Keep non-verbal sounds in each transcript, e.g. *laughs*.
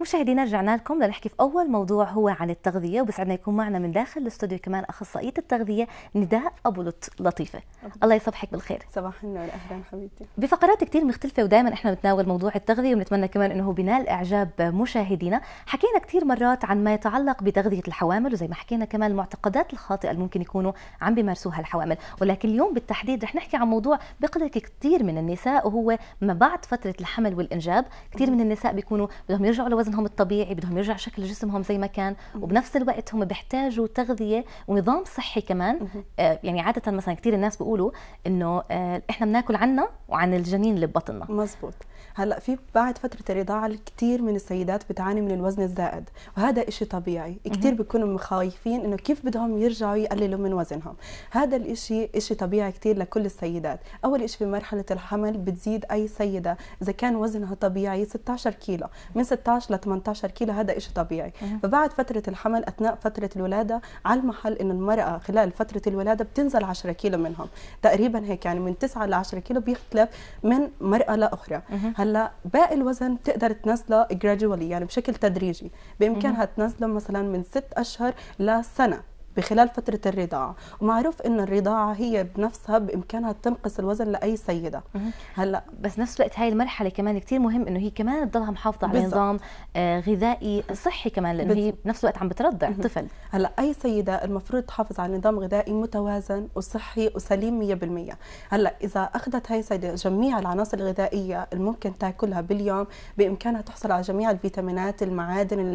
مشاهدينا رجعنا لكم لنحكي في اول موضوع هو عن التغذيه وبسعدنا يكون معنا من داخل الاستوديو كمان اخصائيه التغذيه نداء ابو لطيفه أبدا. الله يصبحك بالخير صباح النور اهلا حبيبتي بفقرات كثير مختلفه ودائما احنا بنتناول موضوع التغذيه وبنتمنى كمان انه هو بينال اعجاب مشاهدينا حكينا كثير مرات عن ما يتعلق بتغذيه الحوامل وزي ما حكينا كمان المعتقدات الخاطئه اللي ممكن يكونوا عم بيمارسوها الحوامل ولكن اليوم بالتحديد رح نحكي عن موضوع بقلق كثير من النساء وهو ما بعد فتره الحمل والانجاب كثير من النساء بيكونوا بدهم يرجعوا وزنهم الطبيعي بدهم يرجع شكل جسمهم زي ما كان وبنفس الوقت هم بيحتاجوا تغذيه ونظام صحي كمان آه، يعني عاده مثلا كثير الناس بيقولوا انه آه، احنا بناكل عنا وعن الجنين اللي ببطننا مزبوط هلا في بعد فتره الرضاعه الكثير من السيدات بتعاني من الوزن الزائد وهذا إشي طبيعي كثير بيكونوا مخايفين انه كيف بدهم يرجعوا يقللوا من وزنهم هذا الإشي إشي طبيعي كثير لكل السيدات اول إشي في مرحله الحمل بتزيد اي سيده اذا كان وزنها طبيعي 16 كيلو من 16 ل 18 كيلو هذا إشي طبيعي فبعد فتره الحمل اثناء فتره الولاده على المحل انه المراه خلال فتره الولاده بتنزل 10 كيلو منهم تقريبا هيك يعني من 9 ل 10 كيلو بيختلف من مراه لاخرى هلا هلا باقي الوزن بتقدر تنزله جرادولي يعني بشكل تدريجي بامكانها تنزله مثلا من ست اشهر لسنه بخلال فتره الرضاعه ومعروف ان الرضاعه هي بنفسها بامكانها تنقص الوزن لاي سيده هلا بس نفس الوقت هاي المرحله كمان كثير مهم انه هي كمان تضلها محافظه على نظام آه، غذائي صحي كمان لانه هي بنفس الوقت عم بترضع طفل هلا اي سيده المفروض تحافظ على نظام غذائي متوازن وصحي وسليم 100% هلا اذا اخذت هاي السيده جميع العناصر الغذائيه الممكن تاكلها باليوم بامكانها تحصل على جميع الفيتامينات المعادن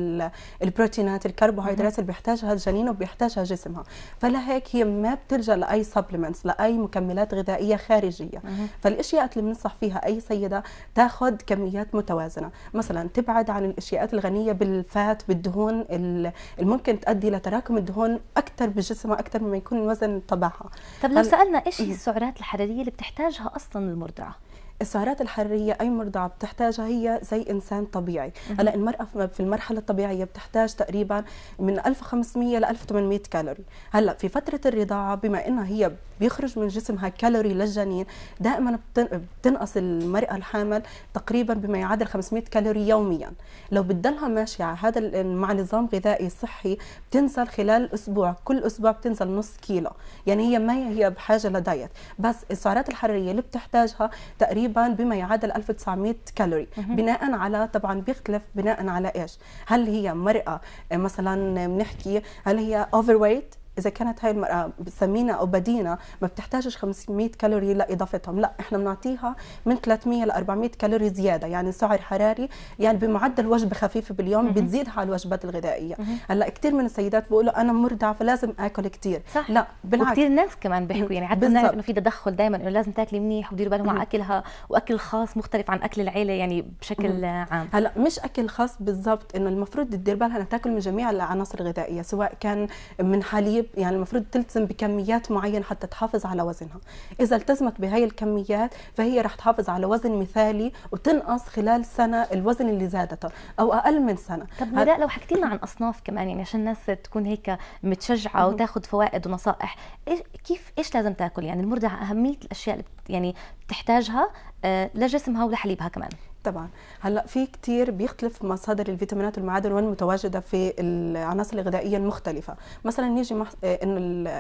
البروتينات الكربوهيدرات اللي بيحتاجها الجنين وبيحتاجها جسمها فلهيك هي ما بتلجا لاي سبلمنتس لاي مكملات غذائيه خارجيه فالاشياء اللي بننصح فيها اي سيده تاخذ كميات متوازنه مثلا تبعد عن الاشياء الغنيه بالفات بالدهون اللي ممكن تؤدي لتراكم الدهون اكثر بجسمها اكثر مما يكون الوزن تبعها طب لو سالنا ايش هي السعرات الحراريه اللي بتحتاجها اصلا المرضعه السعرات الحراريه اي مرضعه بتحتاجها هي زي انسان طبيعي هلا المراه في المرحله الطبيعيه بتحتاج تقريبا من 1500 ل 1800 كالوري هلا في فتره الرضاعه بما انها هي بيخرج من جسمها كالوري للجنين دائما بتنقص المراه الحامل تقريبا بما يعادل 500 كالوري يوميا لو بتضلها ماشيه على هذا مع نظام غذائي صحي بتنزل خلال اسبوع كل اسبوع بتنزل نص كيلو يعني هي ما هي بحاجه لدايت بس السعرات الحراريه اللي بتحتاجها تقريبا تقريبا بما يعادل 1900 كالوري بناء على طبعا بيختلف بناء على ايش هل هي مرأة إيه، مثلا بنحكي هل هي اوفر ويت اذا كانت هاي المراه سمينه او بدينه ما بتحتاجش 500 كالوري لاضافتهم لا احنا بنعطيها من 300 ل 400 كالوري زياده يعني سعر حراري يعني بمعدل وجبه خفيفه باليوم بتزيدها على الوجبات الغذائيه هلا كثير من السيدات بيقولوا انا مرضعه فلازم اكل كثير لا بالعكس كثير ناس كمان بيحكوا يعني حتى الناس انه في تدخل دائما انه لازم تاكلي منيح ودير بالهم على اكلها واكل خاص مختلف عن اكل العيله يعني بشكل عام هلا مش اكل خاص بالضبط انه المفروض تدير بالها انها تاكل من جميع العناصر الغذائيه سواء كان من حليب يعني المفروض تلتزم بكميات معينه حتى تحافظ على وزنها اذا التزمت بهي الكميات فهي رح تحافظ على وزن مثالي وتنقص خلال سنه الوزن اللي زادته او اقل من سنه طب مراء لو حكيت لنا عن اصناف كمان يعني عشان الناس تكون هيك متشجعه وتاخذ فوائد ونصائح إيش كيف ايش لازم تاكل يعني المرضعه اهميه الاشياء اللي يعني بتحتاجها آه، لجسمها ولحليبها كمان طبعا هلا في كثير بيختلف مصادر الفيتامينات والمعادن وين متواجده في العناصر الغذائيه المختلفه مثلا نيجي مح... آه، انه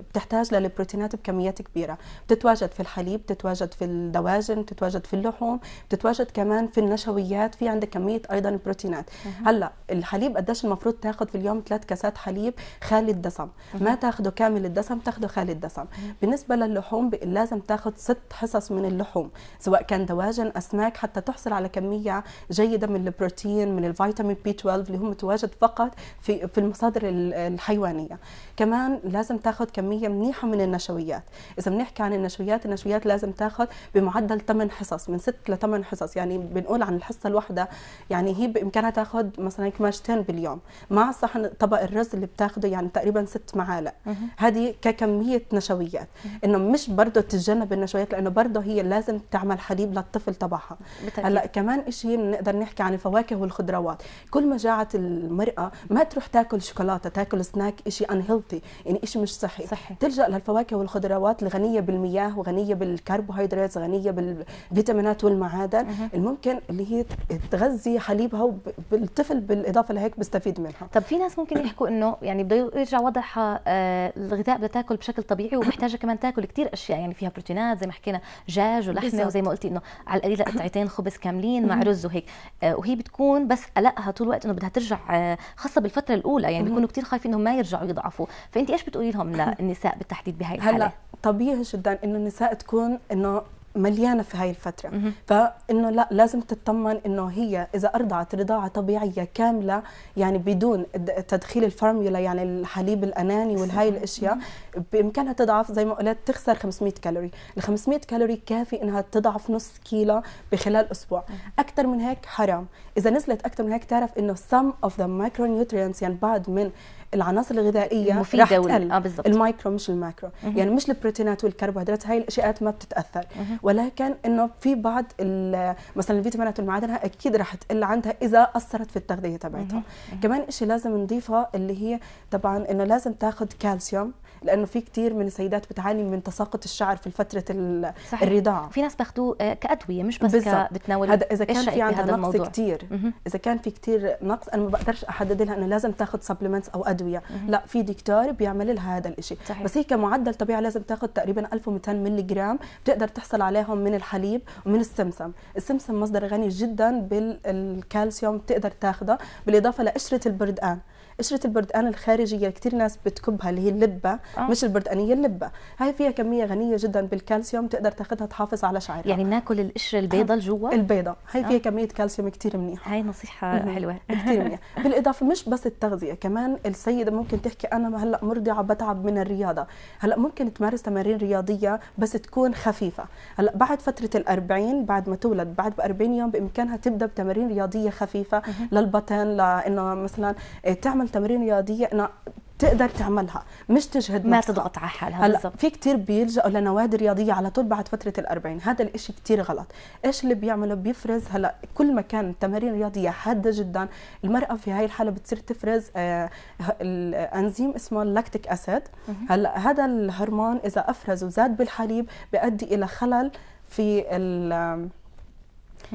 بتحتاج للبروتينات بكميات كبيره بتتواجد في الحليب بتتواجد في الدواجن بتتواجد في اللحوم بتتواجد كمان في النشويات في عندك كميه ايضا بروتينات هلا الحليب قديش المفروض تاخذ في اليوم ثلاث كاسات حليب خالي الدسم ما تاخده كامل الدسم تاخده خالي الدسم بالنسبه للحوم ب... لازم تاخذ ست حصص من اللحوم سواء كان دواجن اسماك حتى تحصل تحصل على كميه جيده من البروتين من الفيتامين بي 12 اللي هو متواجد فقط في في المصادر الحيوانيه كمان لازم تاخذ كميه منيحه من النشويات اذا بنحكي عن النشويات النشويات لازم تاخذ بمعدل 8 حصص من 6 ل 8 حصص يعني بنقول عن الحصه الواحده يعني هي بامكانها تاخذ مثلا كماشتين باليوم مع صحن طبق الرز اللي بتاخده يعني تقريبا ست معالق هذه ككميه نشويات انه مش برضه تتجنب النشويات لانه برضه هي لازم تعمل حليب للطفل تبعها هلا كمان شيء بنقدر نحكي عن الفواكه والخضروات كل ما جاعت المراه ما تروح تاكل شوكولاته تاكل سناك شيء ان هيلثي يعني شيء مش صحي صحي تلجا للفواكه والخضروات الغنيه بالمياه وغنيه بالكربوهيدرات غنيه بالفيتامينات والمعادن الممكن اللي هي تغذي حليبها والطفل بالاضافه لهيك بيستفيد منها طب في ناس ممكن يحكوا انه يعني بده يرجع وضعها آه، الغذاء بدها تاكل بشكل طبيعي ومحتاجه كمان تاكل كثير اشياء يعني فيها بروتينات زي ما حكينا دجاج ولحمه وزي ما قلتي انه على القليله قطعتين خبز كاملين مع رز وهيك آه، وهي بتكون بس قلقها طول الوقت انه بدها ترجع آه، خاصه بالفتره الاولى يعني بيكونوا كثير خايفين انهم ما يرجعوا يضعفوا فانت ايش بتقولي لهم *laughs* للنساء بالتحديد بهي الحاله هلا طبيعي جدا انه النساء تكون انه مليانه في هاي الفتره مم. فانه لا لازم تطمن انه هي اذا ارضعت رضاعه طبيعيه كامله يعني بدون تدخيل الفورمولا يعني الحليب الاناني والهاي الاشياء بامكانها تضعف زي ما قلت تخسر 500 كالوري ال 500 كالوري كافي انها تضعف نص كيلو بخلال اسبوع اكثر من هيك حرام اذا نزلت اكثر من هيك تعرف انه some of the micronutrients يعني بعض من العناصر الغذائيه المفيده تقل اه بالظبط المايكرو مش الماكرو مه. يعني مش البروتينات والكربوهيدرات هاي الاشياء ما بتتاثر مه. ولكن انه في بعض مثلا الفيتامينات والمعادنها اكيد راح تقل عندها اذا اثرت في التغذيه تبعتها كمان شيء لازم نضيفه اللي هي طبعا انه لازم تاخذ كالسيوم لانه في كثير من السيدات بتعاني من تساقط الشعر في فتره صحيح. الرضاعه في ناس بياخذوه آه، كادويه مش بس بتناول هذا اذا كان في عندها نقص كثير اذا كان في كثير نقص انا ما بقدرش احدد لها انه لازم تاخذ سبلمنتس او ادويه مه. لا في دكتور بيعمل لها هذا الشيء بس هي كمعدل طبيعي لازم تاخذ تقريبا 1200 مللي جرام بتقدر تحصل عليهم من الحليب ومن السمسم السمسم مصدر غني جدا بالكالسيوم بتقدر تاخذه بالاضافه لقشره البردقان قشرة البردقان الخارجية كثير ناس بتكبها اللي هي اللبة آه. مش البردقانيه يعني اللبه هاي فيها كميه غنيه جدا بالكالسيوم تقدر تاخذها تحافظ على شعرها يعني بناكل القشره آه. جوا البيضة هاي فيها آه. كميه كالسيوم كثير منيحه هاي نصيحه حلوه *laughs* كثير منيحه بالاضافه مش بس التغذيه كمان السيده ممكن تحكي انا هلا مرضعه بتعب من الرياضه هلا ممكن تمارس تمارين رياضيه بس تكون خفيفه هلا بعد فتره الأربعين 40 بعد ما تولد بعد بأربعين 40 يوم بامكانها تبدا بتمارين رياضيه خفيفه للبطن لانه مثلا آه، تعمل تمارين رياضيه انه تقدر تعملها مش تجهد ما نفسها. تضغط على حالها هلا في كثير بيلجأوا لنوادي رياضية على طول بعد فترة الأربعين هذا الإشي كثير غلط إيش اللي بيعمله بيفرز هلا كل ما كان تمارين رياضية حادة جدا المرأة في هاي الحالة بتصير تفرز آه الأنزيم اسمه اللاكتيك أسيد هلا هذا الهرمون إذا أفرز وزاد بالحليب بيؤدي إلى خلل في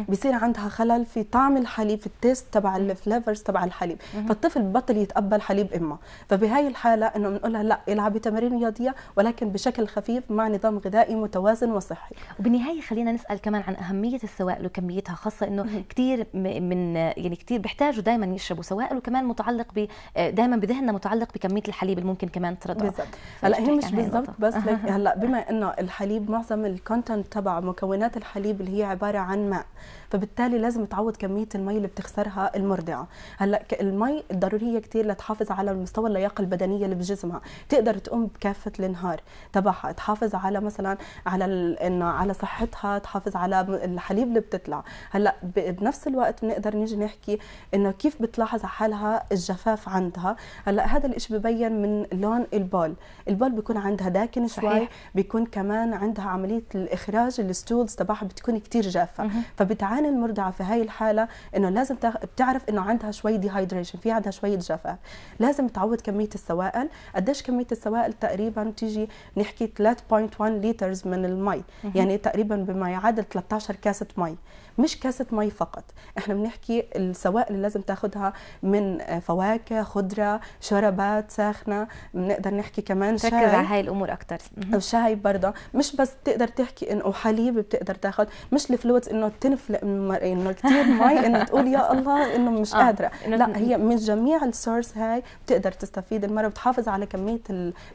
بصير عندها خلل في طعم الحليب في التيست تبع الفليفرز تبع الحليب فالطفل بطل يتقبل حليب امه فبهاي الحاله انه بنقولها لا العبي تمارين رياضيه ولكن بشكل خفيف مع نظام غذائي متوازن وصحي وبالنهايه خلينا نسال كمان عن اهميه السوائل وكميتها خاصه انه كثير من يعني كثير بيحتاجوا دائما يشربوا سوائل وكمان متعلق ب دائما بذهننا متعلق بكميه الحليب اللي ممكن كمان بالضبط هلا هي مش بالضبط بس *laughs* هلا بما انه الحليب معظم الكونتنت تبع مكونات الحليب اللي هي عباره عن ماء فبالتالي لازم تعوض كميه المي اللي بتخسرها المرضعه هلا المي ضروريه كثير لتحافظ على مستوى اللياقه البدنيه اللي بجسمها تقدر تقوم بكافه النهار تبعها تحافظ على مثلا على انه على صحتها تحافظ على الحليب اللي بتطلع هلا بنفس الوقت بنقدر نيجي نحكي انه كيف بتلاحظ على حالها الجفاف عندها هلا هذا الشيء ببين من لون البول البول بيكون عندها داكن شوي بيكون كمان عندها عمليه الاخراج الستولز تبعها بتكون كثير جافه فبتعاني المرضعه في هاي الحاله انه لازم بتعرف انه عندها شوي ديهايدريشن في عندها شويه جفاف لازم تعوض كميه السوائل قديش كميه السوائل تقريبا بتيجي نحكي 3.1 لترز من المي يعني تقريبا بما يعادل 13 كاسه مي مش كاسه مي فقط احنا بنحكي السوائل اللي لازم تاخذها من آه، فواكه خضره شربات ساخنه بنقدر نحكي كمان شاي على هاي الامور اكثر او شاي برضه مش بس تقدر تحكي انه حليب بتقدر تاخذ مش الفلويدز انه تفلق إنه كثير مي إنه تقول يا الله إنه مش آه. قادرة لا هي من جميع السورس هاي بتقدر تستفيد المرأة بتحافظ على كمية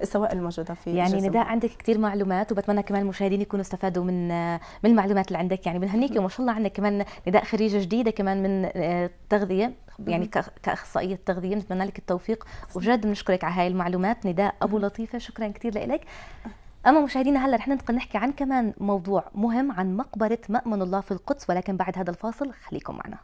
السوائل الموجودة في يعني نداء عندك كثير معلومات وبتمنى كمان المشاهدين يكونوا استفادوا من من المعلومات اللي عندك يعني بنهنيك وما شاء الله عندك كمان نداء خريجة جديدة كمان من آه، تغذية يعني كاخصائيه التغذيه بنتمنى لك التوفيق وجد بنشكرك على هاي المعلومات نداء ابو لطيفه شكرا كثير لك أما مشاهدينا هلا رح ننتقل نحكي عن كمان موضوع مهم عن مقبرة مأمن الله في القدس ولكن بعد هذا الفاصل خليكم معنا